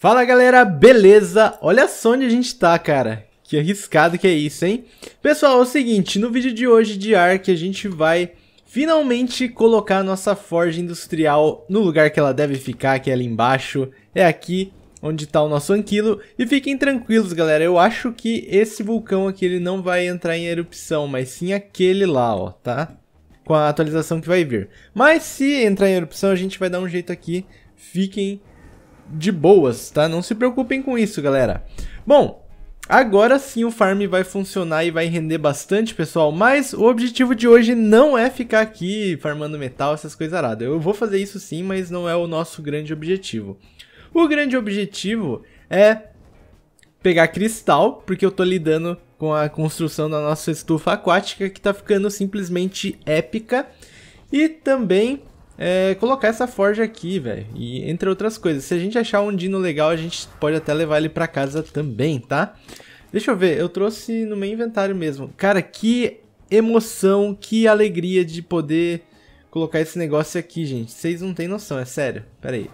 Fala galera, beleza? Olha só onde a gente tá, cara. Que arriscado que é isso, hein? Pessoal, é o seguinte, no vídeo de hoje de Ark a gente vai finalmente colocar a nossa forja industrial no lugar que ela deve ficar, que é ali embaixo. É aqui onde está o nosso anquilo. E fiquem tranquilos, galera, eu acho que esse vulcão aqui ele não vai entrar em erupção, mas sim aquele lá, ó, tá? Com a atualização que vai vir. Mas se entrar em erupção, a gente vai dar um jeito aqui. Fiquem de boas, tá? Não se preocupem com isso, galera. Bom, Agora sim o farm vai funcionar e vai render bastante, pessoal, mas o objetivo de hoje não é ficar aqui farmando metal, essas coisas aradas. Eu vou fazer isso sim, mas não é o nosso grande objetivo. O grande objetivo é pegar cristal, porque eu tô lidando com a construção da nossa estufa aquática, que tá ficando simplesmente épica. E também é, colocar essa forja aqui, velho. E entre outras coisas, se a gente achar um dino legal, a gente pode até levar ele pra casa também, tá? Deixa eu ver, eu trouxe no meu inventário mesmo. Cara, que emoção, que alegria de poder colocar esse negócio aqui, gente. Vocês não têm noção, é sério. Pera aí.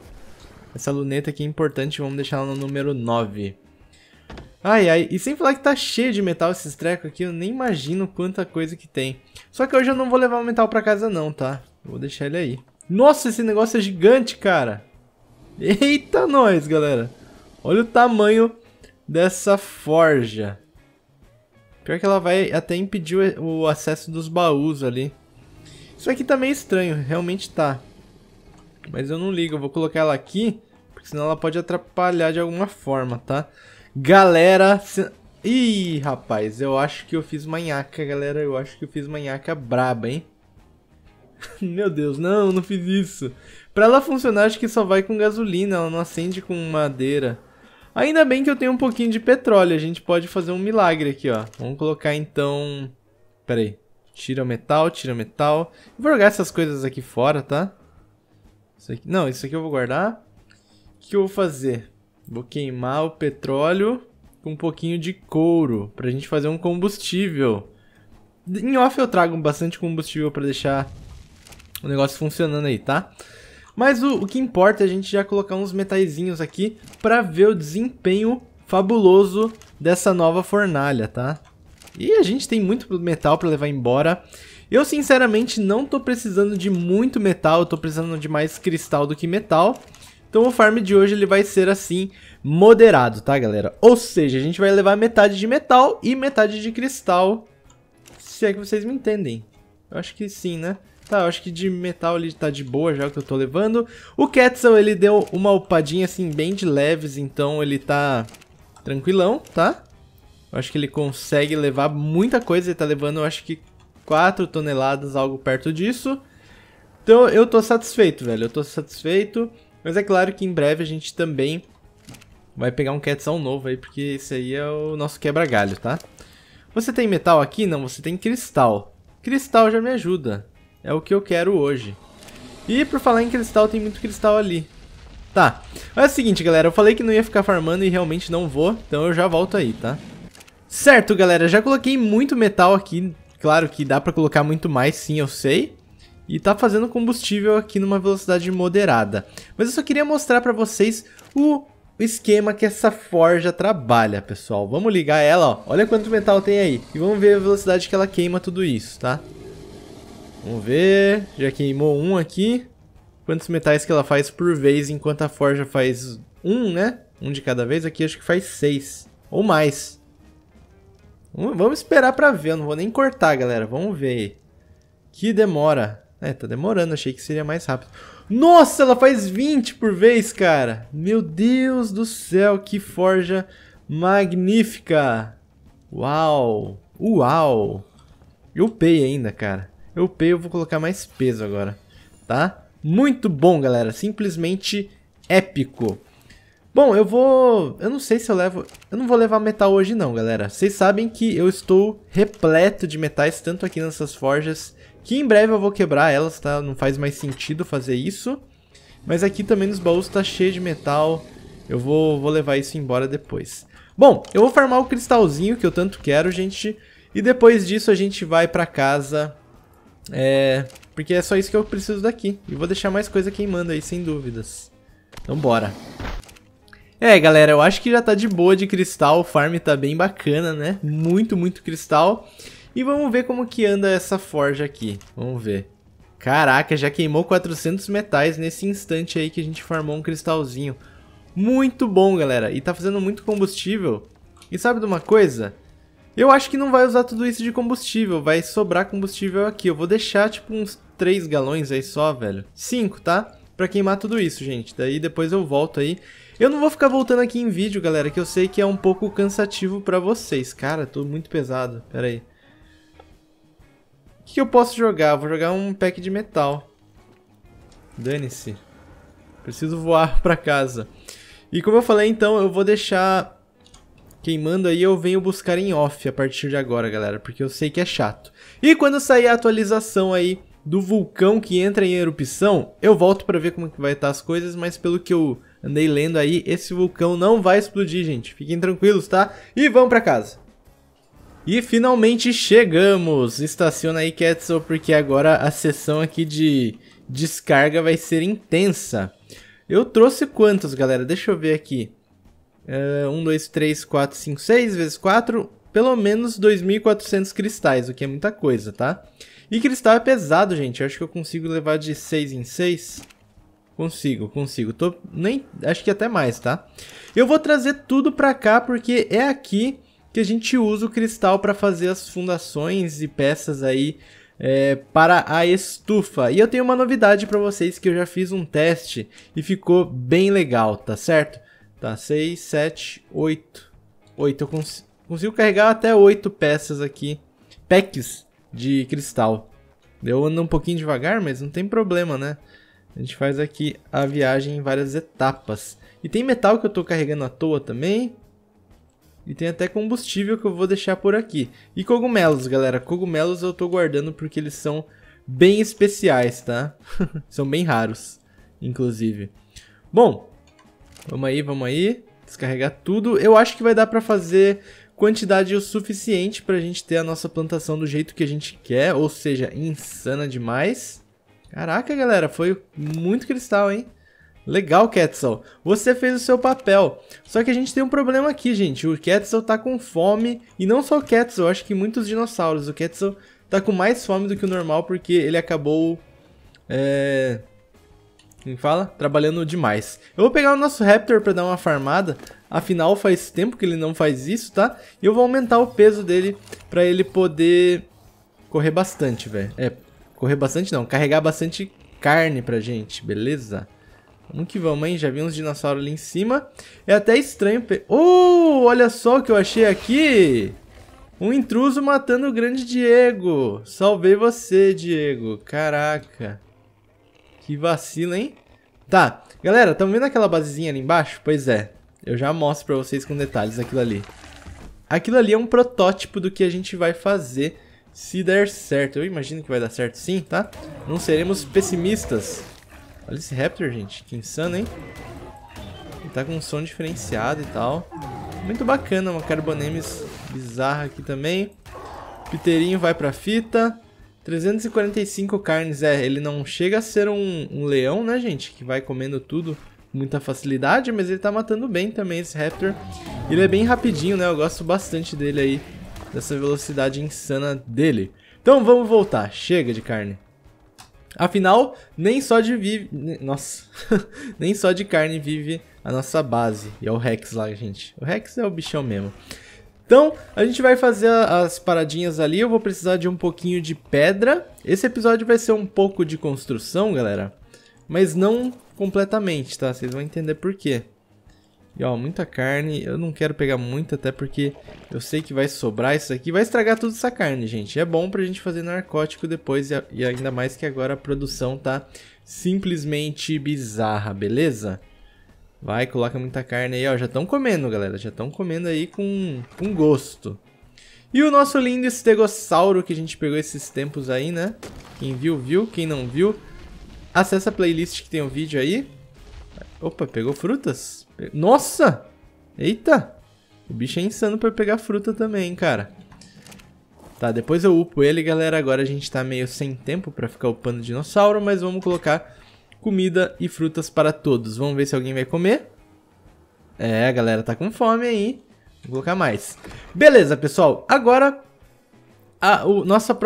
Essa luneta aqui é importante, vamos deixar ela no número 9. Ai, ai, e sem falar que tá cheio de metal esses trecos aqui, eu nem imagino quanta coisa que tem. Só que hoje eu não vou levar o metal pra casa não, tá? Vou deixar ele aí. Nossa, esse negócio é gigante, cara. Eita nós, galera. Olha o tamanho dessa forja. Pior que ela vai até impedir o acesso dos baús ali. Isso aqui tá meio estranho, realmente tá. Mas eu não ligo, eu vou colocar ela aqui, porque senão ela pode atrapalhar de alguma forma, tá? Galera... Se... Ih, rapaz, eu acho que eu fiz manhaca, galera. Eu acho que eu fiz manhaca braba, hein? Meu Deus, não, não fiz isso. Pra ela funcionar, acho que só vai com gasolina, ela não acende com madeira. Ainda bem que eu tenho um pouquinho de petróleo, a gente pode fazer um milagre aqui, ó. Vamos colocar então... Pera aí. Tira o metal, tira o metal. Vou jogar essas coisas aqui fora, tá? Isso aqui... Não, isso aqui eu vou guardar. O que eu vou fazer? Vou queimar o petróleo com um pouquinho de couro, pra gente fazer um combustível. Em off eu trago bastante combustível pra deixar o negócio funcionando aí, tá? Mas o, o que importa é a gente já colocar uns metaizinhos aqui para ver o desempenho fabuloso dessa nova fornalha, tá? E a gente tem muito metal para levar embora. Eu, sinceramente, não tô precisando de muito metal, eu tô precisando de mais cristal do que metal. Então o farm de hoje ele vai ser assim, moderado, tá galera? Ou seja, a gente vai levar metade de metal e metade de cristal, se é que vocês me entendem. Eu acho que sim, né? Tá, eu acho que de metal ele tá de boa já é que eu tô levando. O Quetzal, ele deu uma upadinha assim bem de leves, então ele tá tranquilão, tá? Eu acho que ele consegue levar muita coisa, ele tá levando eu acho que 4 toneladas, algo perto disso. Então eu tô satisfeito, velho, eu tô satisfeito. Mas é claro que em breve a gente também vai pegar um Quetzal novo aí, porque esse aí é o nosso quebra-galho, tá? Você tem metal aqui? Não, você tem cristal. Cristal já me ajuda. É o que eu quero hoje. E por falar em cristal, tem muito cristal ali. Tá. Mas é o seguinte, galera. Eu falei que não ia ficar farmando e realmente não vou. Então eu já volto aí, tá? Certo, galera. Já coloquei muito metal aqui. Claro que dá pra colocar muito mais, sim, eu sei. E tá fazendo combustível aqui numa velocidade moderada. Mas eu só queria mostrar pra vocês o esquema que essa forja trabalha, pessoal. Vamos ligar ela, ó. Olha quanto metal tem aí. E vamos ver a velocidade que ela queima tudo isso, tá? Vamos ver. Já queimou um aqui. Quantos metais que ela faz por vez, enquanto a forja faz um, né? Um de cada vez. Aqui acho que faz seis. Ou mais. Vamos esperar pra ver. Eu não vou nem cortar, galera. Vamos ver. Que demora. É, tá demorando. Achei que seria mais rápido. Nossa, ela faz 20 por vez, cara. Meu Deus do céu, que forja magnífica. Uau. Uau. Eu pei ainda, cara. Eu upei, eu vou colocar mais peso agora, tá? Muito bom, galera. Simplesmente épico. Bom, eu vou... Eu não sei se eu levo... Eu não vou levar metal hoje não, galera. Vocês sabem que eu estou repleto de metais, tanto aqui nessas forjas, que em breve eu vou quebrar elas, tá? Não faz mais sentido fazer isso. Mas aqui também nos baús tá cheio de metal. Eu vou, vou levar isso embora depois. Bom, eu vou farmar o cristalzinho que eu tanto quero, gente. E depois disso a gente vai pra casa é, porque é só isso que eu preciso daqui. E vou deixar mais coisa queimando aí, sem dúvidas. Então bora. É, galera, eu acho que já tá de boa de cristal. O farm tá bem bacana, né? Muito, muito cristal. E vamos ver como que anda essa forja aqui. Vamos ver. Caraca, já queimou 400 metais nesse instante aí que a gente farmou um cristalzinho. Muito bom, galera. E tá fazendo muito combustível. E sabe de uma coisa? Eu acho que não vai usar tudo isso de combustível, vai sobrar combustível aqui. Eu vou deixar, tipo, uns 3 galões aí só, velho. 5, tá? Pra queimar tudo isso, gente. Daí depois eu volto aí. Eu não vou ficar voltando aqui em vídeo, galera, que eu sei que é um pouco cansativo pra vocês. Cara, tô muito pesado. Pera aí. O que eu posso jogar? Vou jogar um pack de metal. Dane-se. Preciso voar pra casa. E como eu falei, então, eu vou deixar quem manda aí eu venho buscar em off a partir de agora, galera, porque eu sei que é chato. E quando sair a atualização aí do vulcão que entra em erupção, eu volto para ver como que vai estar tá as coisas, mas pelo que eu andei lendo aí, esse vulcão não vai explodir, gente. Fiquem tranquilos, tá? E vamos para casa. E finalmente chegamos! Estaciona aí, Quetzal, porque agora a sessão aqui de descarga vai ser intensa. Eu trouxe quantos, galera? Deixa eu ver aqui. 1, 2, 3, 4, 5, 6 vezes 4, pelo menos 2.400 cristais, o que é muita coisa, tá? E cristal é pesado, gente. Eu acho que eu consigo levar de 6 em 6. Consigo, consigo. Tô nem, acho que até mais, tá? Eu vou trazer tudo pra cá porque é aqui que a gente usa o cristal pra fazer as fundações e peças aí é, para a estufa. E eu tenho uma novidade pra vocês que eu já fiz um teste e ficou bem legal, tá certo? Tá, 6, 7, 8. 8, eu cons consigo carregar até 8 peças aqui. Packs de cristal. Eu ando um pouquinho devagar, mas não tem problema, né? A gente faz aqui a viagem em várias etapas. E tem metal que eu tô carregando à toa também. E tem até combustível que eu vou deixar por aqui. E cogumelos, galera. Cogumelos eu tô guardando porque eles são bem especiais, tá? são bem raros, inclusive. Bom, Vamos aí, vamos aí. Descarregar tudo. Eu acho que vai dar para fazer quantidade o suficiente para a gente ter a nossa plantação do jeito que a gente quer, ou seja, insana demais. Caraca, galera, foi muito cristal, hein? Legal, Quetzal. Você fez o seu papel. Só que a gente tem um problema aqui, gente. O Quetzal tá com fome. E não só o Quetzal, acho que muitos dinossauros. O Quetzal tá com mais fome do que o normal porque ele acabou... É quem fala? Trabalhando demais. Eu vou pegar o nosso Raptor para dar uma farmada. Afinal, faz tempo que ele não faz isso, tá? E eu vou aumentar o peso dele para ele poder correr bastante, velho. É, correr bastante não, carregar bastante carne pra gente, beleza? Vamos que vamos, hein? Já vi uns dinossauros ali em cima. É até estranho... Pe... Oh, olha só o que eu achei aqui! Um intruso matando o grande Diego. Salvei você, Diego. Caraca. Que vacila, hein? Tá, galera, estão vendo aquela basezinha ali embaixo? Pois é, eu já mostro pra vocês com detalhes aquilo ali. Aquilo ali é um protótipo do que a gente vai fazer se der certo. Eu imagino que vai dar certo sim, tá? Não seremos pessimistas. Olha esse Raptor, gente. Que insano, hein? Ele tá com um som diferenciado e tal. Muito bacana, uma Carbonemis bizarra aqui também. Piteirinho vai pra fita. 345 carnes, é, ele não chega a ser um, um, leão, né, gente? Que vai comendo tudo com muita facilidade, mas ele tá matando bem também esse Raptor. Ele é bem rapidinho, né? Eu gosto bastante dele aí, dessa velocidade insana dele. Então vamos voltar, chega de carne. Afinal, nem só de vive... Nossa, nem só de carne vive a nossa base. E é o Rex lá, gente. O Rex é o bichão mesmo. Então, a gente vai fazer as paradinhas ali. Eu vou precisar de um pouquinho de pedra. Esse episódio vai ser um pouco de construção, galera. Mas não completamente, tá? Vocês vão entender por quê. E ó, muita carne. Eu não quero pegar muita, até porque eu sei que vai sobrar isso aqui. Vai estragar tudo essa carne, gente. É bom pra gente fazer narcótico depois. E ainda mais que agora a produção tá simplesmente bizarra, beleza? Beleza? Vai, coloca muita carne aí, ó. Já estão comendo, galera. Já estão comendo aí com, com gosto. E o nosso lindo estegossauro que a gente pegou esses tempos aí, né? Quem viu, viu. Quem não viu, acessa a playlist que tem o um vídeo aí. Opa, pegou frutas? Nossa! Eita! O bicho é insano pra pegar fruta também, cara. Tá, depois eu upo ele, galera. Agora a gente tá meio sem tempo pra ficar upando dinossauro, mas vamos colocar comida e frutas para todos. Vamos ver se alguém vai comer. É, a galera tá com fome aí. Vou colocar mais. Beleza, pessoal. Agora, a, o, nossa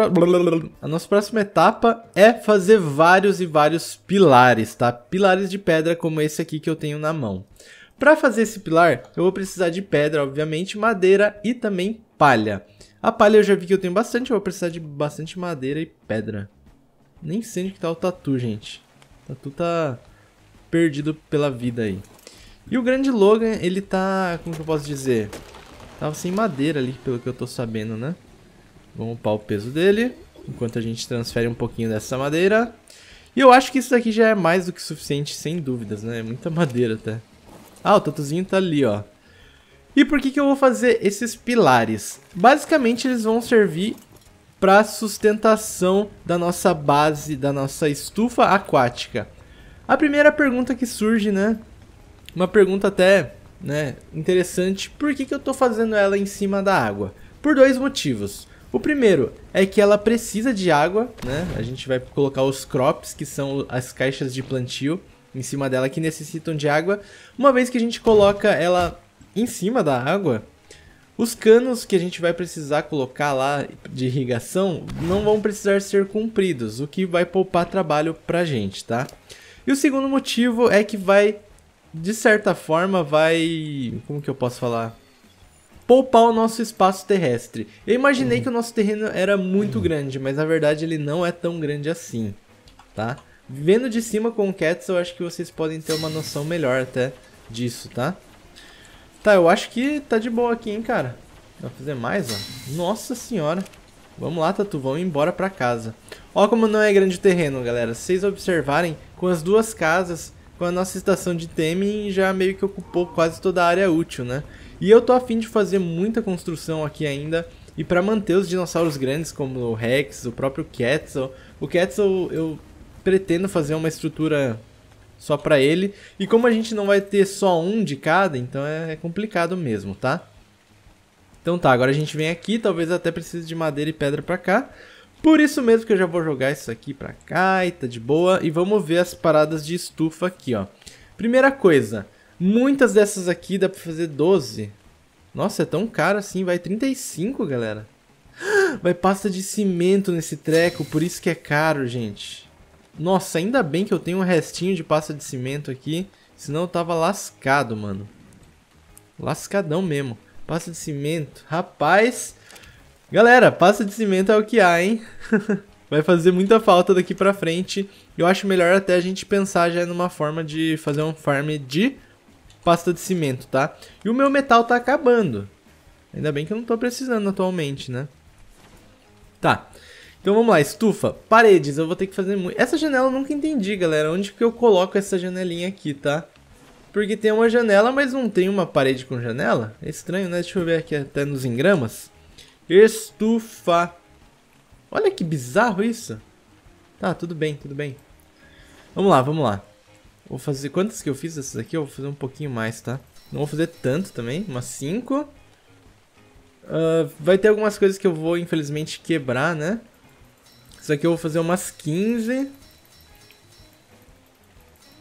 a nossa próxima etapa é fazer vários e vários pilares, tá? Pilares de pedra como esse aqui que eu tenho na mão. Para fazer esse pilar, eu vou precisar de pedra, obviamente, madeira e também palha. A palha eu já vi que eu tenho bastante, eu vou precisar de bastante madeira e pedra. Nem sei onde que tá o tatu, gente. Tatu tá, tá perdido pela vida aí. E o grande Logan, ele tá, como que eu posso dizer? Tava sem madeira ali, pelo que eu tô sabendo, né? Vamos upar o peso dele, enquanto a gente transfere um pouquinho dessa madeira. E eu acho que isso daqui já é mais do que suficiente, sem dúvidas, né? É muita madeira até. Ah, o tatuzinho tá ali, ó. E por que, que eu vou fazer esses pilares? Basicamente, eles vão servir para sustentação da nossa base, da nossa estufa aquática. A primeira pergunta que surge, né? Uma pergunta até né, interessante. Por que, que eu estou fazendo ela em cima da água? Por dois motivos. O primeiro é que ela precisa de água, né? A gente vai colocar os crops, que são as caixas de plantio, em cima dela que necessitam de água. Uma vez que a gente coloca ela em cima da água, os canos que a gente vai precisar colocar lá de irrigação não vão precisar ser compridos, o que vai poupar trabalho pra gente, tá? E o segundo motivo é que vai, de certa forma, vai... como que eu posso falar? Poupar o nosso espaço terrestre. Eu imaginei que o nosso terreno era muito grande, mas na verdade ele não é tão grande assim, tá? Vendo de cima com o Cats, eu acho que vocês podem ter uma noção melhor até disso, tá? Tá, eu acho que tá de boa aqui, hein, cara. Dá pra fazer mais, ó. Nossa senhora. Vamos lá, Tatu, vamos embora pra casa. Ó como não é grande terreno, galera. Se vocês observarem, com as duas casas, com a nossa estação de Temin, já meio que ocupou quase toda a área útil, né? E eu tô afim de fazer muita construção aqui ainda. E pra manter os dinossauros grandes, como o Rex, o próprio Quetzal... O Quetzal, eu pretendo fazer uma estrutura só para ele. E como a gente não vai ter só um de cada, então é, é complicado mesmo, tá? Então tá, agora a gente vem aqui, talvez até precise de madeira e pedra para cá. Por isso mesmo que eu já vou jogar isso aqui para cá e tá de boa. E vamos ver as paradas de estufa aqui, ó. Primeira coisa, muitas dessas aqui dá para fazer 12. Nossa, é tão caro assim, vai 35, galera. Vai pasta de cimento nesse treco, por isso que é caro, gente. Nossa, ainda bem que eu tenho um restinho de pasta de cimento aqui, senão eu tava lascado, mano. Lascadão mesmo. Pasta de cimento, rapaz. Galera, pasta de cimento é o que há, hein? Vai fazer muita falta daqui pra frente. Eu acho melhor até a gente pensar já numa forma de fazer um farm de pasta de cimento, tá? E o meu metal tá acabando. Ainda bem que eu não tô precisando atualmente, né? Tá. Então vamos lá, estufa, paredes, eu vou ter que fazer muito... Essa janela eu nunca entendi, galera, onde que eu coloco essa janelinha aqui, tá? Porque tem uma janela, mas não tem uma parede com janela. É estranho, né? Deixa eu ver aqui até nos engramas. Estufa. Olha que bizarro isso. Tá, tudo bem, tudo bem. Vamos lá, vamos lá. Vou fazer... Quantas que eu fiz essas aqui? Eu vou fazer um pouquinho mais, tá? Não vou fazer tanto também. Umas 5. Uh, ah, vai ter algumas coisas que eu vou, infelizmente, quebrar, né? Isso aqui eu vou fazer umas 15.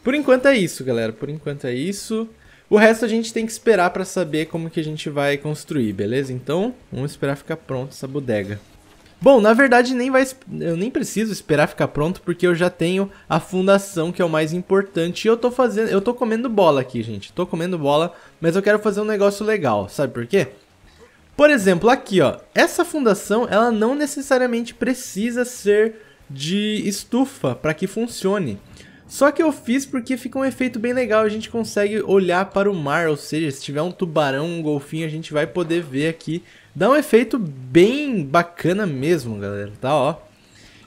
Por enquanto é isso, galera. Por enquanto é isso. O resto a gente tem que esperar para saber como que a gente vai construir, beleza? Então, vamos esperar ficar pronto essa bodega. Bom, na verdade nem vai, eu nem preciso esperar ficar pronto porque eu já tenho a fundação que é o mais importante. E eu tô fazendo, eu tô comendo bola aqui, gente. Tô comendo bola, mas eu quero fazer um negócio legal. Sabe por quê? Por exemplo, aqui, ó, essa fundação ela não necessariamente precisa ser de estufa para que funcione. Só que eu fiz porque fica um efeito bem legal, a gente consegue olhar para o mar, ou seja, se tiver um tubarão, um golfinho, a gente vai poder ver aqui. Dá um efeito bem bacana mesmo, galera, tá ó.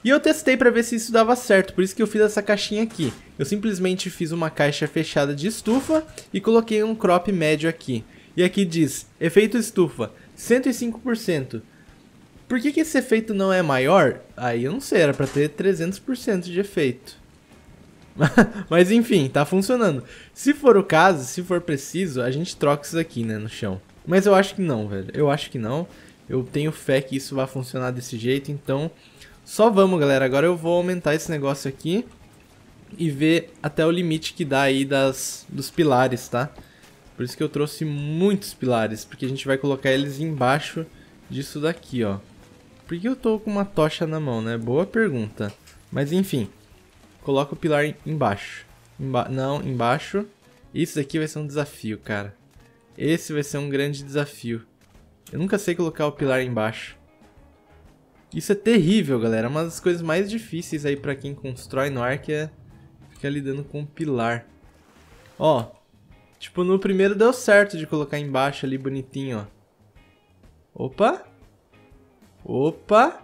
E eu testei para ver se isso dava certo, por isso que eu fiz essa caixinha aqui. Eu simplesmente fiz uma caixa fechada de estufa e coloquei um crop médio aqui. E aqui diz, efeito estufa, 105%. Por que, que esse efeito não é maior? Aí eu não sei, era para ter 300% de efeito. Mas enfim, tá funcionando. Se for o caso, se for preciso, a gente troca isso aqui, né, no chão. Mas eu acho que não, velho. Eu acho que não. Eu tenho fé que isso vai funcionar desse jeito, então só vamos, galera. Agora eu vou aumentar esse negócio aqui e ver até o limite que dá aí das, dos pilares, tá? Por isso que eu trouxe muitos pilares, porque a gente vai colocar eles embaixo disso daqui, ó. Por que eu tô com uma tocha na mão, né? Boa pergunta. Mas enfim, coloca o pilar embaixo. Emba não, embaixo. Isso daqui vai ser um desafio, cara. Esse vai ser um grande desafio. Eu nunca sei colocar o pilar embaixo. Isso é terrível, galera. Uma das coisas mais difíceis aí pra quem constrói no que é ficar lidando com o pilar. Ó, Tipo, no primeiro deu certo de colocar embaixo ali bonitinho, ó. Opa! Opa!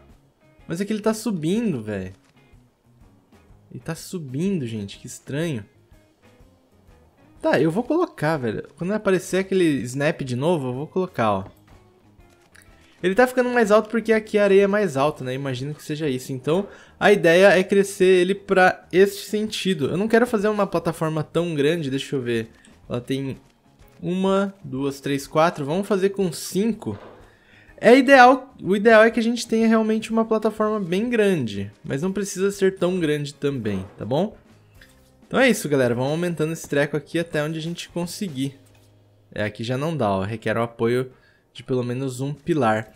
Mas aqui ele tá subindo, velho. Ele tá subindo, gente. Que estranho. Tá, eu vou colocar, velho. Quando aparecer aquele snap de novo, eu vou colocar, ó. Ele tá ficando mais alto porque aqui a areia é mais alta, né? Imagino que seja isso. Então, a ideia é crescer ele pra este sentido. Eu não quero fazer uma plataforma tão grande, deixa eu ver. Ela tem uma, duas, três, quatro. Vamos fazer com cinco. É ideal, o ideal é que a gente tenha realmente uma plataforma bem grande, mas não precisa ser tão grande também, tá bom? Então é isso, galera. Vamos aumentando esse treco aqui até onde a gente conseguir. É, aqui já não dá, ó. Requer o apoio de pelo menos um pilar.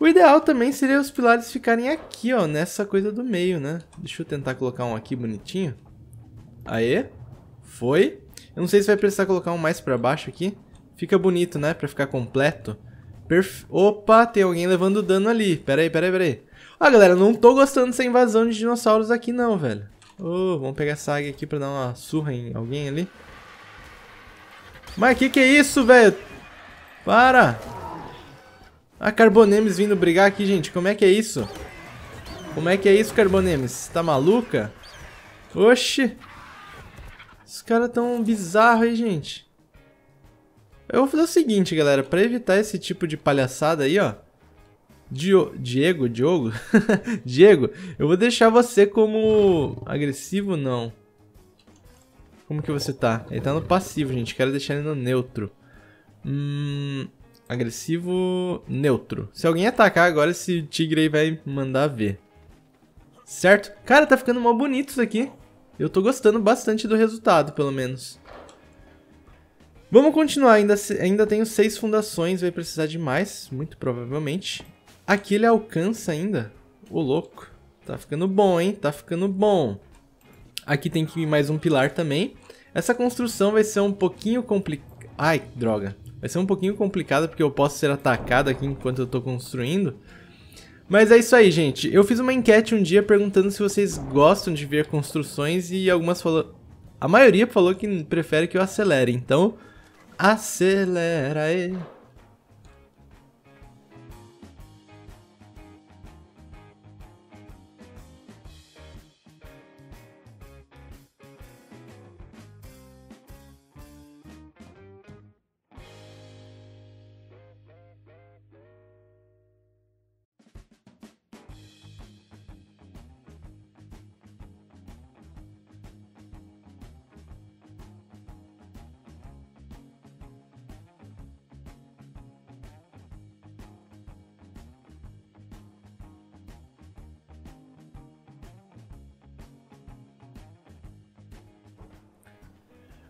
O ideal também seria os pilares ficarem aqui, ó, nessa coisa do meio, né? Deixa eu tentar colocar um aqui bonitinho. Aê, foi. Eu não sei se vai precisar colocar um mais pra baixo aqui. Fica bonito, né? Pra ficar completo. Perf... Opa, tem alguém levando dano ali. Pera aí, pera aí, pera aí. Ó, ah, galera, não tô gostando dessa invasão de dinossauros aqui não, velho. Oh, vamos pegar essa águia aqui pra dar uma surra em alguém ali. Mas que que é isso, velho? Para! Ah, Carbonemes vindo brigar aqui, gente. Como é que é isso? Como é que é isso, Carbonemes? Tá maluca? Oxi! Esses caras tão bizarros aí, gente. Eu vou fazer o seguinte, galera. Pra evitar esse tipo de palhaçada aí, ó. Dio, Diego, Diogo? Diego, eu vou deixar você como... Agressivo, não. Como que você tá? Ele tá no passivo, gente. Quero deixar ele no neutro. Hum... Agressivo... Neutro. Se alguém atacar agora, esse tigre aí vai mandar ver. Certo? Cara, tá ficando mó bonito isso aqui. Eu tô gostando bastante do resultado, pelo menos. Vamos continuar, ainda, ainda tenho seis fundações, vai precisar de mais, muito provavelmente. Aqui ele alcança ainda. Ô, louco. Tá ficando bom, hein? Tá ficando bom. Aqui tem que ir mais um pilar também. Essa construção vai ser um pouquinho complicada. Ai, droga. Vai ser um pouquinho complicada porque eu posso ser atacado aqui enquanto eu tô construindo. Mas é isso aí, gente. Eu fiz uma enquete um dia perguntando se vocês gostam de ver construções e algumas falou. A maioria falou que prefere que eu acelere, então. Acelera aí.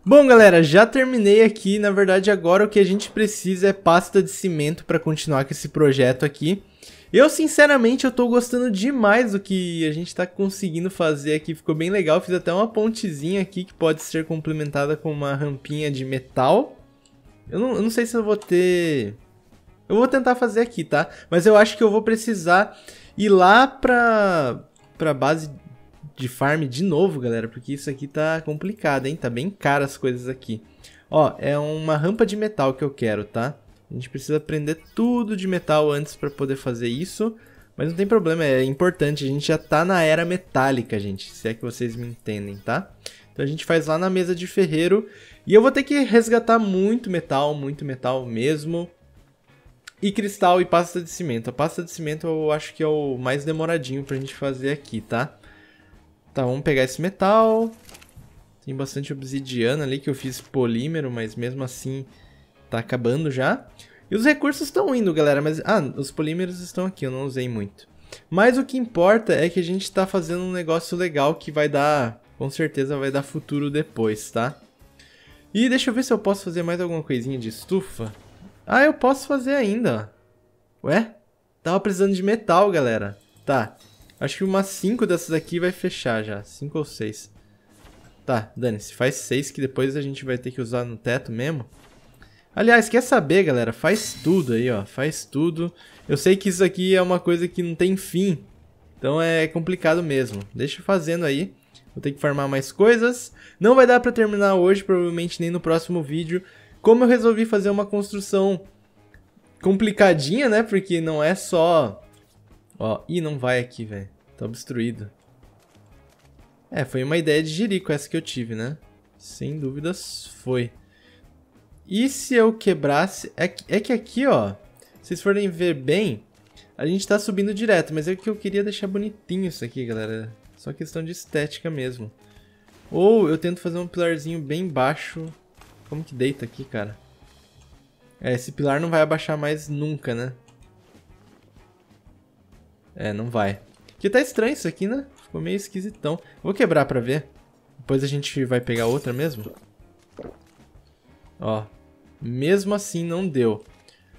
Bom, galera, já terminei aqui. Na verdade, agora o que a gente precisa é pasta de cimento para continuar com esse projeto aqui. Eu, sinceramente, eu tô gostando demais do que a gente tá conseguindo fazer aqui. Ficou bem legal. Fiz até uma pontezinha aqui que pode ser complementada com uma rampinha de metal. Eu não, eu não sei se eu vou ter... Eu vou tentar fazer aqui, tá? Mas eu acho que eu vou precisar ir lá pra, pra base de farm de novo, galera, porque isso aqui tá complicado, hein? Tá bem caro as coisas aqui. Ó, é uma rampa de metal que eu quero, tá? A gente precisa prender tudo de metal antes para poder fazer isso. Mas não tem problema, é importante, a gente já tá na era metálica, gente, se é que vocês me entendem, tá? Então a gente faz lá na mesa de ferreiro, e eu vou ter que resgatar muito metal, muito metal mesmo, e cristal e pasta de cimento. A pasta de cimento eu acho que é o mais demoradinho pra gente fazer aqui, tá? Tá, vamos pegar esse metal. Tem bastante obsidiana ali que eu fiz polímero, mas mesmo assim tá acabando já. E os recursos estão indo, galera, mas... Ah, os polímeros estão aqui, eu não usei muito. Mas o que importa é que a gente tá fazendo um negócio legal que vai dar... Com certeza vai dar futuro depois, tá? E deixa eu ver se eu posso fazer mais alguma coisinha de estufa. Ah, eu posso fazer ainda, Ué? Tava precisando de metal, galera. Tá, Acho que umas 5 dessas aqui vai fechar já. 5 ou 6. Tá, dane-se. Faz 6 que depois a gente vai ter que usar no teto mesmo. Aliás, quer saber, galera? Faz tudo aí, ó. Faz tudo. Eu sei que isso aqui é uma coisa que não tem fim. Então é complicado mesmo. Deixa fazendo aí. Vou ter que farmar mais coisas. Não vai dar pra terminar hoje, provavelmente nem no próximo vídeo. Como eu resolvi fazer uma construção complicadinha, né? Porque não é só Ó, ih, não vai aqui, velho. Tá obstruído. É, foi uma ideia de jirico essa que eu tive, né? Sem dúvidas foi. E se eu quebrasse... É, é que aqui, ó, se vocês forem ver bem, a gente tá subindo direto, mas é que eu queria deixar bonitinho isso aqui, galera. Só questão de estética mesmo. Ou eu tento fazer um pilarzinho bem baixo. Como que deita aqui, cara? É, esse pilar não vai abaixar mais nunca, né? É, não vai. Que tá estranho isso aqui, né? Ficou meio esquisitão. Vou quebrar pra ver. Depois a gente vai pegar outra mesmo. Ó. Mesmo assim não deu.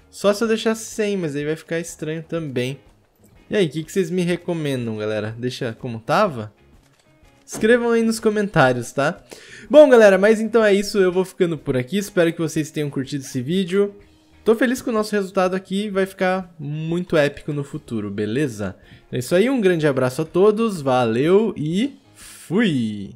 Só se eu deixar sem, mas aí vai ficar estranho também. E aí, o que, que vocês me recomendam, galera? Deixa como tava? Escrevam aí nos comentários, tá? Bom, galera, mas então é isso. Eu vou ficando por aqui. Espero que vocês tenham curtido esse vídeo. Tô feliz que o nosso resultado aqui vai ficar muito épico no futuro, beleza? É isso aí, um grande abraço a todos, valeu e fui!